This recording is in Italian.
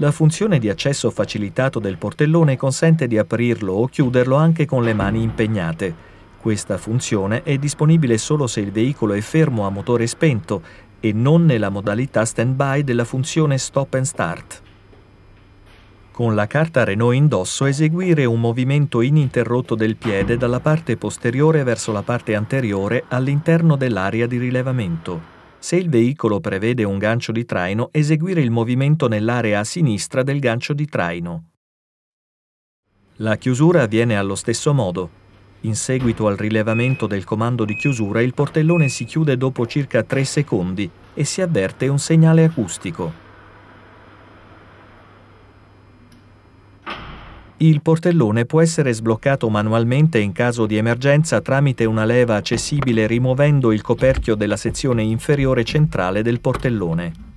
La funzione di accesso facilitato del portellone consente di aprirlo o chiuderlo anche con le mani impegnate. Questa funzione è disponibile solo se il veicolo è fermo a motore spento e non nella modalità stand-by della funzione stop and start. Con la carta Renault indosso eseguire un movimento ininterrotto del piede dalla parte posteriore verso la parte anteriore all'interno dell'area di rilevamento se il veicolo prevede un gancio di traino, eseguire il movimento nell'area a sinistra del gancio di traino. La chiusura avviene allo stesso modo. In seguito al rilevamento del comando di chiusura, il portellone si chiude dopo circa 3 secondi e si avverte un segnale acustico. Il portellone può essere sbloccato manualmente in caso di emergenza tramite una leva accessibile rimuovendo il coperchio della sezione inferiore centrale del portellone.